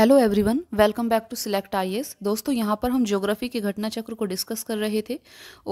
hello everyone welcome back to select I दोस्तों यहाँ पर हम ज्योग्राफी के घटना चक्र को डिस्कस कर रहे थे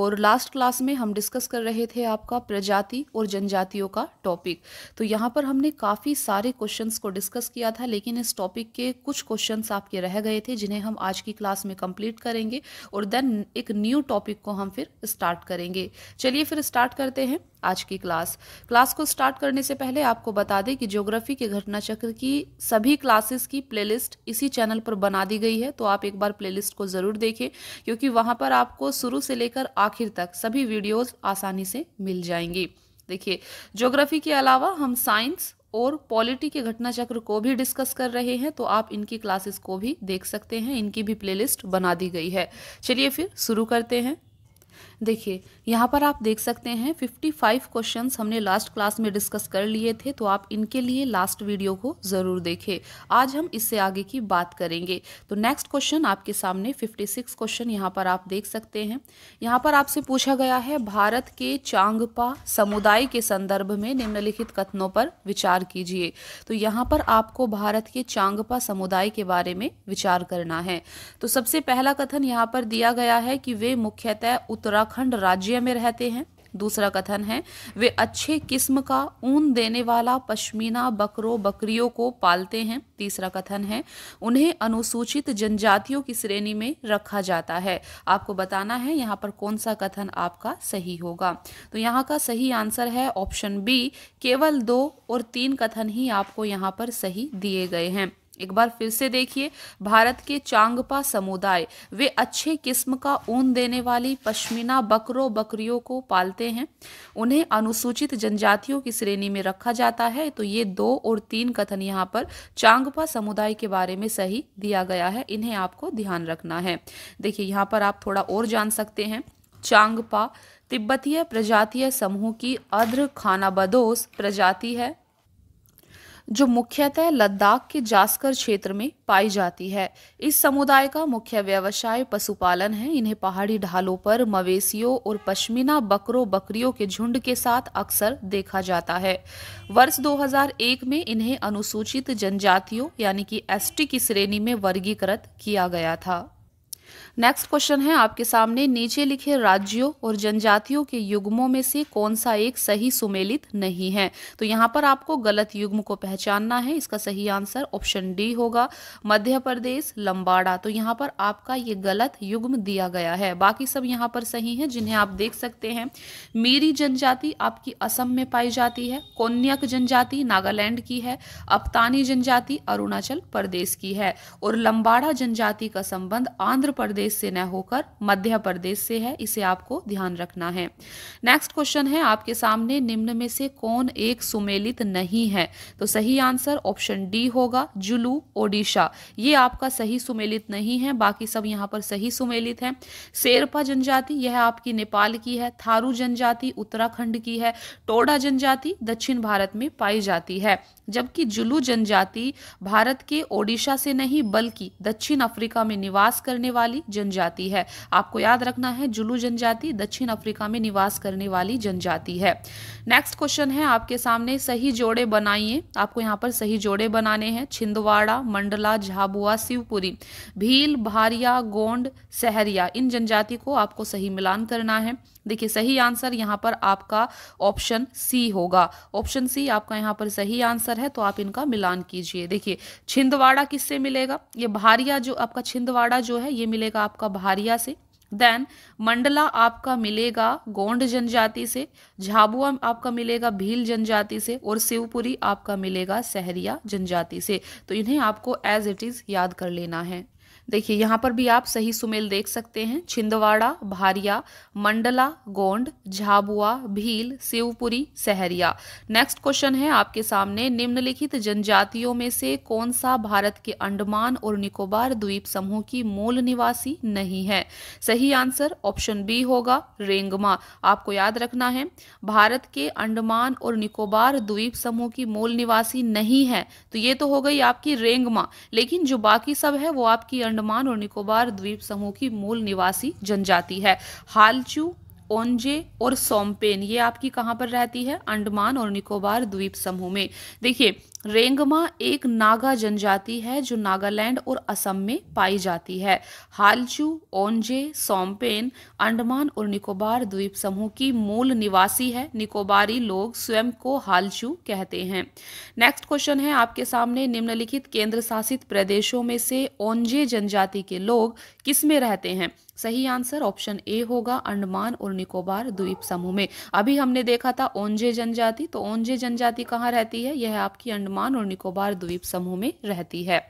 और लास्ट क्लास में हम डिस्कस कर रहे थे आपका प्रजाति और जनजातियों का टॉपिक तो यहाँ पर हमने काफ़ी सारे क्वेश्चंस को डिस्कस किया था लेकिन इस टॉपिक के कुछ क्वेश्चंस आपके रह गए थे जिन्हें हम आज की क्लास में कम्प्लीट करेंगे और देन एक न्यू टॉपिक को हम फिर स्टार्ट करेंगे चलिए फिर स्टार्ट करते हैं आज की क्लास क्लास को स्टार्ट करने से पहले आपको बता दें कि ज्योग्राफी के घटना चक्र की सभी क्लासेस की प्लेलिस्ट इसी चैनल पर बना दी गई है तो आप एक बार प्लेलिस्ट को ज़रूर देखें क्योंकि वहाँ पर आपको शुरू से लेकर आखिर तक सभी वीडियोज़ आसानी से मिल जाएंगी देखिए ज्योग्राफी के अलावा हम साइंस और पॉलिटी के घटना चक्र को भी डिस्कस कर रहे हैं तो आप इनकी क्लासेस को भी देख सकते हैं इनकी भी प्लेलिस्ट बना दी गई है चलिए फिर शुरू करते हैं देखिए यहाँ पर आप देख सकते हैं 55 क्वेश्चंस हमने लास्ट क्लास में डिस्कस कर लिए थे तो आप इनके लिए लास्ट वीडियो को ज़रूर देखें आज हम इससे आगे की बात करेंगे तो नेक्स्ट क्वेश्चन आपके सामने 56 क्वेश्चन यहाँ पर आप देख सकते हैं यहाँ पर आपसे पूछा गया है भारत के चांगपा समुदाय के संदर्भ में निम्नलिखित कथनों पर विचार कीजिए तो यहाँ पर आपको भारत के चांगपा समुदाय के बारे में विचार करना है तो सबसे पहला कथन यहाँ पर दिया गया है कि वे मुख्यतः उत्तराखंड उत्तराखंड राज्य में रहते हैं दूसरा कथन है वे अच्छे किस्म का ऊन देने वाला पश्मीना बकरों बकरियों को पालते हैं तीसरा कथन है उन्हें अनुसूचित जनजातियों की श्रेणी में रखा जाता है आपको बताना है यहाँ पर कौन सा कथन आपका सही होगा तो यहाँ का सही आंसर है ऑप्शन बी केवल दो और तीन कथन ही आपको यहाँ पर सही दिए गए हैं एक बार फिर से देखिए भारत के चांगपा समुदाय वे अच्छे किस्म का ऊन देने वाली पश्मीना बकरों बकरियों को पालते हैं उन्हें अनुसूचित जनजातियों की श्रेणी में रखा जाता है तो ये दो और तीन कथन यहाँ पर चांगपा समुदाय के बारे में सही दिया गया है इन्हें आपको ध्यान रखना है देखिए यहाँ पर आप थोड़ा और जान सकते हैं चांगपा तिब्बतीय प्रजातीय समूह की अध्र खानाबदोस प्रजाति है जो मुख्यतः लद्दाख के जास्कर क्षेत्र में पाई जाती है इस समुदाय का मुख्य व्यवसाय पशुपालन है इन्हें पहाड़ी ढालों पर मवेशियों और पश्मीना बकरों बकरियों के झुंड के साथ अक्सर देखा जाता है वर्ष 2001 में इन्हें अनुसूचित जनजातियों यानी कि एसटी की श्रेणी में वर्गीकृत किया गया था नेक्स्ट क्वेश्चन है आपके सामने नीचे लिखे राज्यों और जनजातियों के युग्मों में से कौन सा एक सही सुमेलित नहीं है तो यहाँ पर आपको गलत युग्म को पहचानना है इसका सही आंसर ऑप्शन डी होगा मध्य प्रदेश लंबाड़ा तो यहाँ पर आपका ये गलत युग्म दिया गया है बाकी सब यहाँ पर सही है जिन्हें आप देख सकते हैं मीरी जनजाति आपकी असम में पाई जाती है कोन्याक जनजाति नागालैंड की है अपतानी जनजाति अरुणाचल प्रदेश की है और लंबाड़ा जनजाति का संबंध आंध्र प्रदेश से न होकर मध्य प्रदेश से है इसे आपको ध्यान रखना है नेक्स्ट क्वेश्चन है आपके सामने निम्न में से कौन एक सुमेलित नहीं है तो सही आंसर ऑप्शन डी होगा जुलू ओडिशा ये आपका सही सुमेलित नहीं है बाकी सब यहाँ पर सही सुमेलित है शेरपा जनजाति यह आपकी नेपाल की है थारू जनजाति उत्तराखंड की है टोडा जनजाति दक्षिण भारत में पाई जाती है जबकि जुलू जनजाति भारत के ओडिशा से नहीं बल्कि दक्षिण अफ्रीका में निवास करने वाली वाली जनजाति है आपको याद रखना है जुलू जनजाति दक्षिण अफ्रीका में निवास करने वाली जनजाति है नेक्स्ट क्वेश्चन है आपके सामने सही जोड़े बनाइए आपको यहाँ पर सही जोड़े बनाने हैं छिंदवाड़ा मंडला झाबुआ शिवपुरी भील भारिया गोंड सहरिया इन जनजाति को आपको सही मिलान करना है देखिए सही आंसर यहाँ पर आपका ऑप्शन सी होगा ऑप्शन सी आपका यहाँ पर सही आंसर है तो आप इनका मिलान कीजिए देखिए छिंदवाड़ा किससे मिलेगा ये भारिया जो आपका छिंदवाड़ा जो है ये मिलेगा आपका भारिया से देन मंडला आपका मिलेगा गोंड जनजाति से झाबुआ आपका मिलेगा भील जनजाति से और शिवपुरी आपका मिलेगा सहरिया जनजाति से तो इन्हें आपको एज इट इज़ याद कर लेना है देखिए यहाँ पर भी आप सही सुमेल देख सकते हैं छिंदवाड़ा भारिया मंडला गोंड झाबुआ भील शिवपुरी सहरिया नेक्स्ट क्वेश्चन है आपके सामने निम्नलिखित जनजातियों में से कौन सा भारत के अंडमान और निकोबार द्वीप समूह की मूल निवासी नहीं है सही आंसर ऑप्शन बी होगा रेंगमा आपको याद रखना है भारत के अंडमान और निकोबार द्वीप समूह की मूल निवासी नहीं है तो ये तो हो गई आपकी रेंगमा लेकिन जो बाकी सब है वो आपकी अंड अंडमान और निकोबार द्वीप समूह की मूल निवासी जनजाति है हालचू ओंजे और सोमपेन ये आपकी कहाँ पर रहती है अंडमान और निकोबार द्वीप समूह में देखिए रेंगमा एक नागा जनजाति है जो नागालैंड और असम में पाई जाती है हालचू ओंजे सोमपेन अंडमान और निकोबार द्वीप समूह की मूल निवासी है निकोबारी लोग स्वयं को हालचू कहते हैं नेक्स्ट क्वेश्चन है आपके सामने निम्नलिखित केंद्र शासित प्रदेशों में से ओंजे जनजाति के लोग किस में रहते हैं सही आंसर ऑप्शन ए होगा अंडमान और निकोबार द्वीप समूह में अभी हमने देखा था ओंजे जनजाति तो ओंजे जनजाति कहाँ रहती है यह आपकी अंडमान और निकोबार द्वीप समूह में रहती है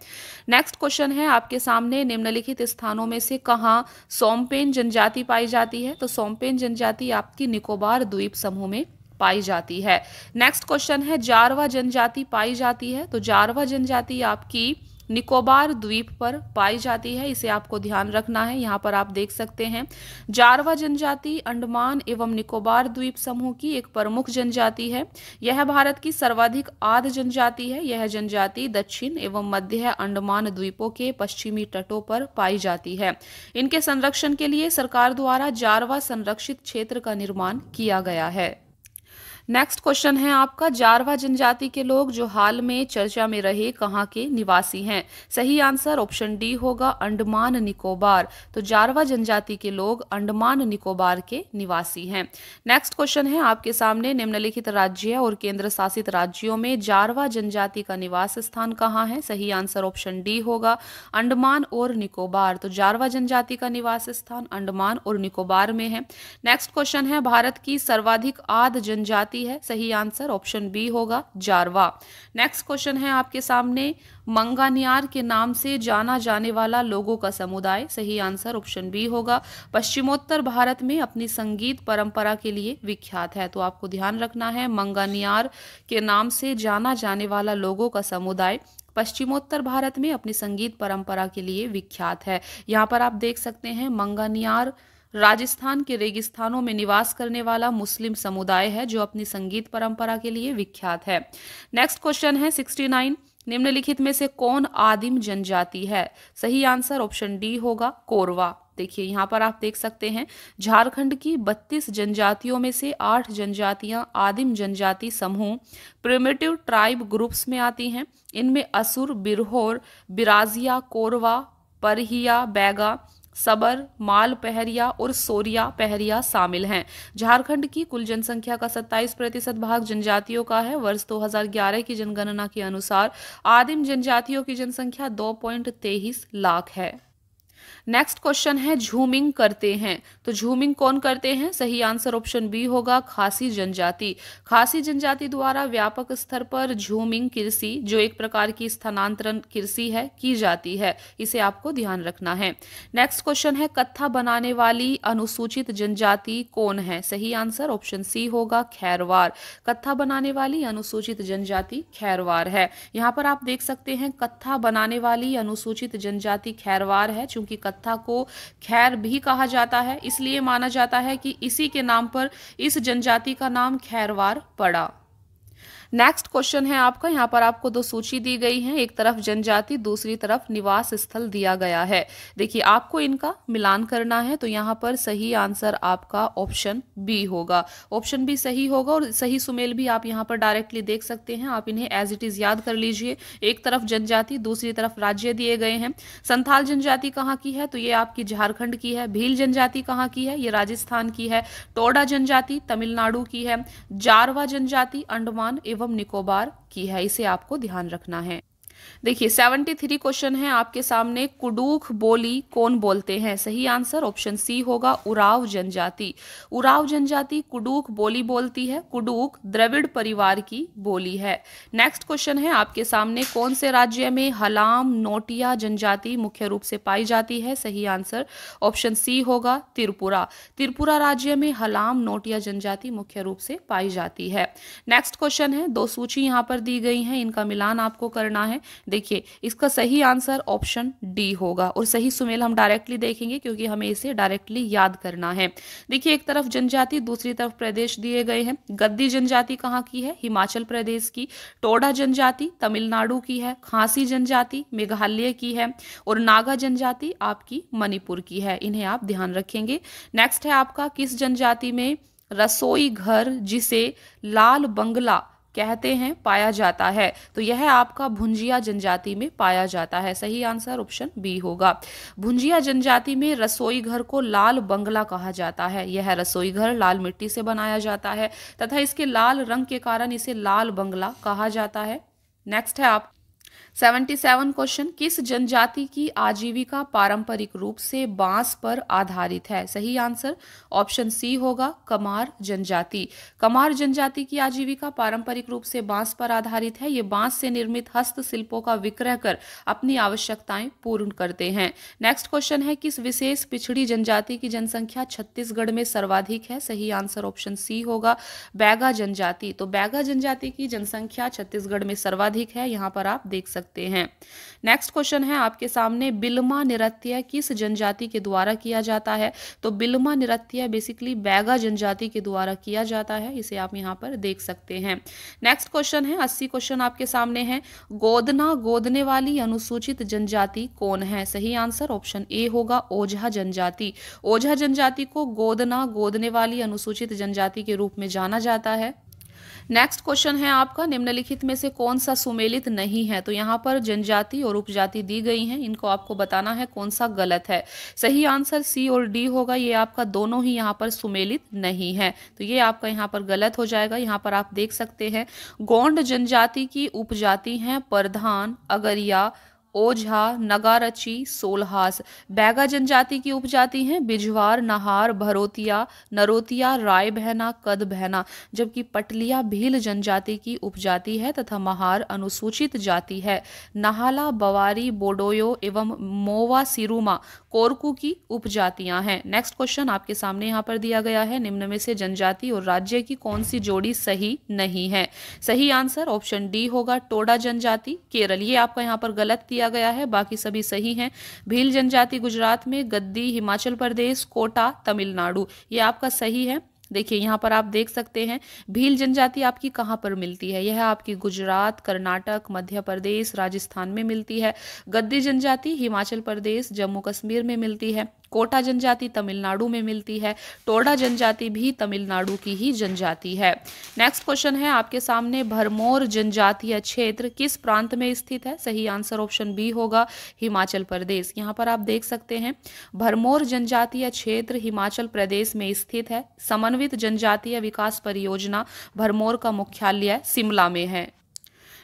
नेक्स्ट क्वेश्चन है आपके सामने निम्नलिखित स्थानों में से कहाँ सोमपेन जनजाति पाई जाती है तो सोमपेन जनजाति आपकी निकोबार द्वीप समूह में पाई जाती है नेक्स्ट क्वेश्चन है जारवा जनजाति पाई जाती है तो जारवा जनजाति आपकी निकोबार द्वीप पर पाई जाती है इसे आपको ध्यान रखना है यहाँ पर आप देख सकते हैं जारवा जनजाति अंडमान एवं निकोबार द्वीप समूह की एक प्रमुख जनजाति है यह भारत की सर्वाधिक आध जनजाति है यह जनजाति दक्षिण एवं मध्य अंडमान द्वीपों के पश्चिमी तटों पर पाई जाती है इनके संरक्षण के लिए सरकार द्वारा जारवा संरक्षित क्षेत्र का निर्माण किया गया है नेक्स्ट क्वेश्चन है आपका जारवा जनजाति के लोग जो हाल में चर्चा में रहे कहाँ के निवासी हैं सही आंसर ऑप्शन डी होगा अंडमान निकोबार तो जारवा जनजाति के लोग अंडमान निकोबार के निवासी हैं नेक्स्ट क्वेश्चन है आपके सामने निम्नलिखित राज्य और केंद्र शासित राज्यों में जारवा जनजाति का निवास स्थान कहाँ है सही आंसर ऑप्शन डी होगा अंडमान और निकोबार तो जारवा जनजाति का निवास स्थान अंडमान और निकोबार में है नेक्स्ट क्वेश्चन है भारत की सर्वाधिक आद जनजाति जाती है सही आंसर ऑप्शन बी होगा जारवा नेक्स्ट क्वेश्चन है आपके सामने मंगानियार के नाम से जाना जाने वाला लोगों का समुदाय सही आंसर ऑप्शन बी होगा पश्चिमोत्तर भारत में अपनी संगीत परंपरा के लिए विख्यात है तो आपको ध्यान रखना है मंगानियार के नाम से जाना जाने वाला लोगों का समुदाय पश्चिमोत्तर भारत में अपनी संगीत परंपरा के लिए विख्यात है यहाँ पर आप देख सकते हैं मंगानियार राजस्थान के रेगिस्तानों में निवास करने वाला मुस्लिम समुदाय है जो अपनी संगीत परंपरा के लिए विख्यात है नेक्स्ट क्वेश्चन है सिक्सटी नाइन निम्नलिखित में से कौन आदिम जनजाति है सही आंसर ऑप्शन डी होगा कोरवा देखिए यहाँ पर आप देख सकते हैं झारखंड की 32 जनजातियों में से 8 जनजातियां आदिम जनजाति समूह प्रिमेटिव ट्राइब ग्रुप्स में आती हैं इनमें असुर बिरहोर बिराजिया कोरवा परहिया बैगा सबर माल पहरिया और सोरिया पहरिया शामिल हैं झारखंड की कुल जनसंख्या का 27 प्रतिशत भाग जनजातियों का है वर्ष 2011 की जनगणना के अनुसार आदिम जनजातियों की जनसंख्या दो लाख है नेक्स्ट क्वेश्चन है झूमिंग करते हैं तो झूमिंग कौन करते हैं सही आंसर ऑप्शन बी होगा खासी जनजाति खासी जनजाति द्वारा व्यापक स्तर पर झूमिंग कृषि जो एक प्रकार की स्थानांतरण कृषि है की जाती है इसे आपको ध्यान रखना है नेक्स्ट क्वेश्चन है कत्था बनाने वाली अनुसूचित जनजाति कौन है सही आंसर ऑप्शन सी होगा खैरवार कत्था बनाने वाली अनुसूचित जनजाति खैरवार है यहाँ पर आप देख सकते हैं कत्था बनाने वाली अनुसूचित जनजाति खैरवार है चूंकि कथा को खैर भी कहा जाता है इसलिए माना जाता है कि इसी के नाम पर इस जनजाति का नाम खैरवार पड़ा नेक्स्ट क्वेश्चन है आपका यहाँ पर आपको दो सूची दी गई है एक तरफ जनजाति दूसरी तरफ निवास स्थल दिया गया है देखिए आपको इनका मिलान करना है तो यहाँ पर सही आंसर आपका ऑप्शन बी होगा ऑप्शन बी सही होगा और सही सुमेल भी आप यहाँ पर डायरेक्टली देख सकते हैं आप इन्हें एज इट इज याद कर लीजिए एक तरफ जनजाति दूसरी तरफ राज्य दिए गए हैं संथाल जनजाति कहाँ की है तो ये आपकी झारखंड की है भील जनजाति कहाँ की है ये राजस्थान की है टोडा जनजाति तमिलनाडु की है जारवा जनजाति अंडमान एवं निकोबार की है इसे आपको ध्यान रखना है देखिए सेवेंटी थ्री क्वेश्चन है आपके सामने कुडूख बोली कौन बोलते हैं सही आंसर ऑप्शन सी होगा उराव जनजाति उराव जनजाति कुडूख बोली बोलती है कुडूख द्रविड़ परिवार की बोली है नेक्स्ट क्वेश्चन है आपके सामने कौन से राज्य में हलाम नोटिया जनजाति मुख्य रूप से पाई जाती है सही आंसर ऑप्शन सी होगा त्रिपुरा त्रिपुरा राज्य में हलाम नोटिया जनजाति मुख्य रूप से पाई जाती है नेक्स्ट क्वेश्चन है दो सूची यहाँ पर दी गई है इनका मिलान आपको करना है देखिए इसका सही आंसर ऑप्शन डी होगा और सही सुमेल हम डायरेक्टली देखेंगे क्योंकि हमें इसे डायरेक्टली याद करना है देखिए एक तरफ जनजाति दूसरी तरफ प्रदेश दिए गए हैं गद्दी जनजाति कहाँ की है हिमाचल प्रदेश की टोडा जनजाति तमिलनाडु की है खांसी जनजाति मेघालय की है और नागा जनजाति आपकी मणिपुर की है इन्हें आप ध्यान रखेंगे नेक्स्ट है आपका किस जनजाति में रसोई घर जिसे लाल बंगला कहते हैं पाया जाता है तो यह आपका भुंजिया जनजाति में पाया जाता है सही आंसर ऑप्शन बी होगा भुंजिया जनजाति में रसोई घर को लाल बंगला कहा जाता है यह रसोई घर लाल मिट्टी से बनाया जाता है तथा इसके लाल रंग के कारण इसे लाल बंगला कहा जाता है नेक्स्ट है आप सेवेंटी सेवन क्वेश्चन किस जनजाति की आजीविका पारंपरिक रूप से बांस पर आधारित है सही आंसर ऑप्शन सी होगा कमार जनजाति कमार जनजाति की आजीविका पारंपरिक रूप से बांस पर आधारित है ये बांस से निर्मित हस्तशिल्पों का विक्रय कर अपनी आवश्यकताएं पूर्ण करते हैं नेक्स्ट क्वेश्चन है किस विशेष पिछड़ी जनजाति की जनसंख्या छत्तीसगढ़ में सर्वाधिक है सही आंसर ऑप्शन सी होगा बैगा जनजाति तो बैगा जनजाति की जनसंख्या छत्तीसगढ़ में सर्वाधिक है यहाँ पर आप देख सकते सकते हैं नेक्स्ट क्वेश्चन है आपके सामने बिलमा नृत्य किस जनजाति के द्वारा किया जाता है तो बिलमा नृत्य बेसिकली बैगा जनजाति के द्वारा किया जाता है इसे आप यहाँ पर देख सकते हैं नेक्स्ट क्वेश्चन है अस्सी क्वेश्चन आपके सामने है गोदना गोदने वाली अनुसूचित जनजाति कौन है सही आंसर ऑप्शन ए होगा ओझा जनजाति ओझा जनजाति को गोदना गोदने वाली अनुसूचित जनजाति के रूप में जाना जाता है नेक्स्ट क्वेश्चन है आपका निम्नलिखित में से कौन सा सुमेलित नहीं है तो यहाँ पर जनजाति और उपजाति दी गई हैं इनको आपको बताना है कौन सा गलत है सही आंसर सी और डी होगा ये आपका दोनों ही यहाँ पर सुमेलित नहीं है तो ये आपका यहाँ पर गलत हो जाएगा यहाँ पर आप देख सकते हैं गौंड जनजाति की उपजाति हैं प्रधान अगरिया ओझा नगारची सोलहास बैगा जनजाति की उपजाति हैं बिजवार नहार भरोतिया नरोतिया राय बहना कद बहना जबकि पटलिया भील जनजाति की उपजाति है तथा महार अनुसूचित जाति है नहाला बवारी बोडोयो एवं मोवा सिरुमा कोरकू की उपजातियां हैं नेक्स्ट क्वेश्चन आपके सामने यहाँ पर दिया गया है निम्न में से जनजाति और राज्य की कौन सी जोड़ी सही नहीं है सही आंसर ऑप्शन डी होगा टोडा जनजाति केरल ये आपका यहाँ पर गलत दिया किया गया है बाकी सभी सही हैं भील जनजाति गुजरात में गद्दी हिमाचल प्रदेश कोटा तमिलनाडु ये आपका सही है देखिए यहाँ पर आप देख सकते हैं भील जनजाति आपकी कहाँ पर मिलती है यह आपकी गुजरात कर्नाटक मध्य प्रदेश राजस्थान में मिलती है गद्दी जनजाति हिमाचल प्रदेश जम्मू कश्मीर में मिलती है कोटा जनजाति तमिलनाडु में मिलती है टोडा जनजाति भी तमिलनाडु की ही जनजाति है नेक्स्ट क्वेश्चन है आपके सामने भरमौर जनजातीय क्षेत्र किस प्रांत में स्थित है सही आंसर ऑप्शन बी होगा हिमाचल प्रदेश यहाँ पर आप देख सकते हैं भरमौर जनजातीय क्षेत्र हिमाचल प्रदेश में स्थित है समन्वय समन्वित जनजातीय विकास परियोजना भरमौर का मुख्यालय शिमला में है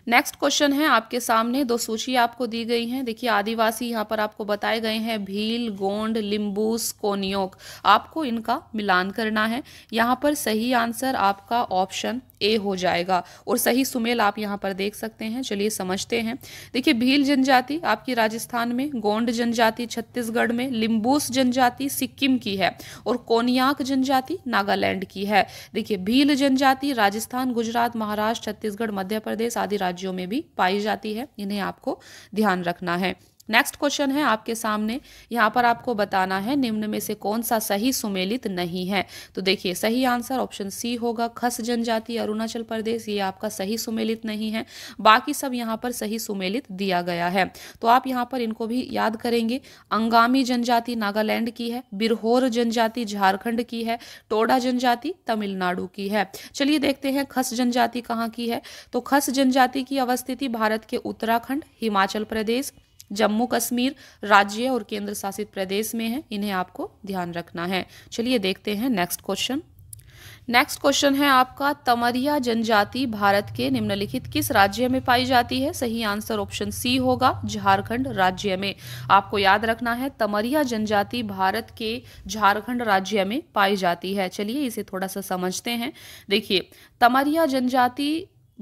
नेक्स्ट क्वेश्चन है आपके सामने दो सूची आपको दी गई है देखिए आदिवासी यहाँ पर आपको बताए गए हैं भील गोंड लिम्बूस कोनियोक आपको इनका मिलान करना है यहाँ पर सही आंसर आपका ऑप्शन ए हो जाएगा और सही सुमेल आप यहाँ पर देख सकते हैं चलिए समझते हैं देखिए भील जनजाति आपकी राजस्थान में गोंड जनजाति छत्तीसगढ़ में लिम्बूस जनजाति सिक्किम की है और कोनियाक जनजाति नागालैंड की है देखिए भील जनजाति राजस्थान गुजरात महाराष्ट्र छत्तीसगढ़ मध्य प्रदेश आदि राज्य राज्यों में भी पाई जाती है इन्हें आपको ध्यान रखना है नेक्स्ट क्वेश्चन है आपके सामने यहाँ पर आपको बताना है निम्न में से कौन सा सही सुमेलित नहीं है तो देखिए सही आंसर ऑप्शन सी होगा खस जनजाति अरुणाचल प्रदेश ये आपका सही सुमेलित नहीं है बाकी सब यहाँ पर सही सुमेलित दिया गया है तो आप यहाँ पर इनको भी याद करेंगे अंगामी जनजाति नागालैंड की है बिरहोर जनजाति झारखंड की है टोडा जनजाति तमिलनाडु की है चलिए देखते हैं खस जनजाति कहाँ की है तो खस जनजाति की अवस्थिति भारत के उत्तराखंड हिमाचल प्रदेश जम्मू कश्मीर राज्य और केंद्र शासित प्रदेश में है इन्हें आपको ध्यान रखना है चलिए देखते हैं नेक्स्ट क्वेश्चन नेक्स्ट क्वेश्चन है आपका तमरिया जनजाति भारत के निम्नलिखित किस राज्य में पाई जाती है सही आंसर ऑप्शन सी होगा झारखंड राज्य में आपको याद रखना है तमरिया जनजाति भारत के झारखंड राज्य में पाई जाती है चलिए इसे थोड़ा सा समझते हैं देखिए तमरिया जनजाति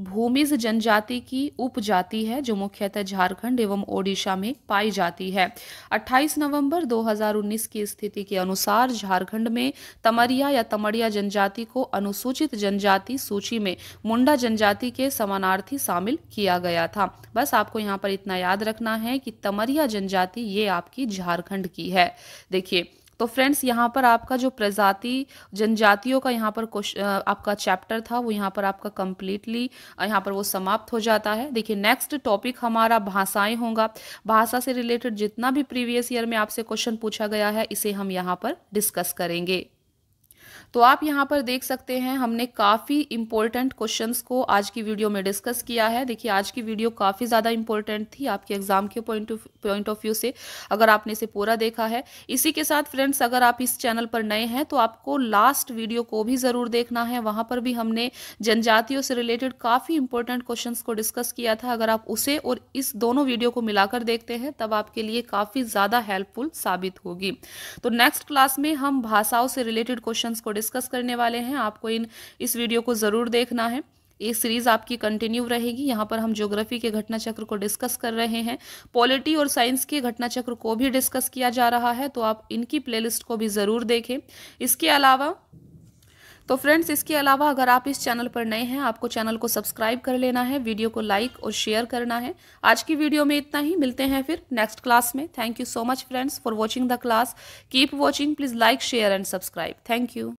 भूमिज जनजाति की उपजाति है जो मुख्यतः झारखंड एवं ओडिशा में पाई जाती है 28 नवंबर 2019 की स्थिति के अनुसार झारखंड में तमरिया या तमरिया जनजाति को अनुसूचित जनजाति सूची में मुंडा जनजाति के समानार्थी शामिल किया गया था बस आपको यहाँ पर इतना याद रखना है कि तमरिया जनजाति ये आपकी झारखंड की है देखिए तो फ्रेंड्स यहाँ पर आपका जो प्रजाति जनजातियों का यहाँ पर आपका चैप्टर था वो यहाँ पर आपका कम्प्लीटली यहाँ पर वो समाप्त हो जाता है देखिए नेक्स्ट टॉपिक हमारा भाषाएं होगा भाषा से रिलेटेड जितना भी प्रीवियस ईयर में आपसे क्वेश्चन पूछा गया है इसे हम यहाँ पर डिस्कस करेंगे तो आप यहाँ पर देख सकते हैं हमने काफ़ी इंपॉर्टेंट क्वेश्चंस को आज की वीडियो में डिस्कस किया है देखिए आज की वीडियो काफ़ी ज़्यादा इंपॉर्टेंट थी आपके एग्जाम के point of point of view से अगर आपने इसे पूरा देखा है इसी के साथ फ्रेंड्स अगर आप इस चैनल पर नए हैं तो आपको लास्ट वीडियो को भी ज़रूर देखना है वहाँ पर भी हमने जनजातियों से रिलेटेड काफ़ी इंपॉर्टेंट क्वेश्चन को डिस्कस किया था अगर आप उसे और इस दोनों वीडियो को मिलाकर देखते हैं तब आपके लिए काफ़ी ज़्यादा हेल्पफुल साबित होगी तो नेक्स्ट क्लास में हम भाषाओं से रिलेटेड क्वेश्चन को डिस्कस करने वाले हैं आपको इन इस वीडियो को ज़रूर देखना है ये सीरीज़ आपकी कंटिन्यू रहेगी यहाँ पर हम ज्योग्राफी के घटना चक्र को डिस्कस कर रहे हैं पॉलिटी और साइंस के घटना चक्र को भी डिस्कस किया जा रहा है तो आप इनकी प्लेलिस्ट को भी ज़रूर देखें इसके अलावा तो फ्रेंड्स इसके अलावा अगर आप इस चैनल पर नए हैं आपको चैनल को सब्सक्राइब कर लेना है वीडियो को लाइक और शेयर करना है आज की वीडियो में इतना ही मिलते हैं फिर नेक्स्ट क्लास में thank you so much friends for watching the class keep watching please like share and subscribe thank you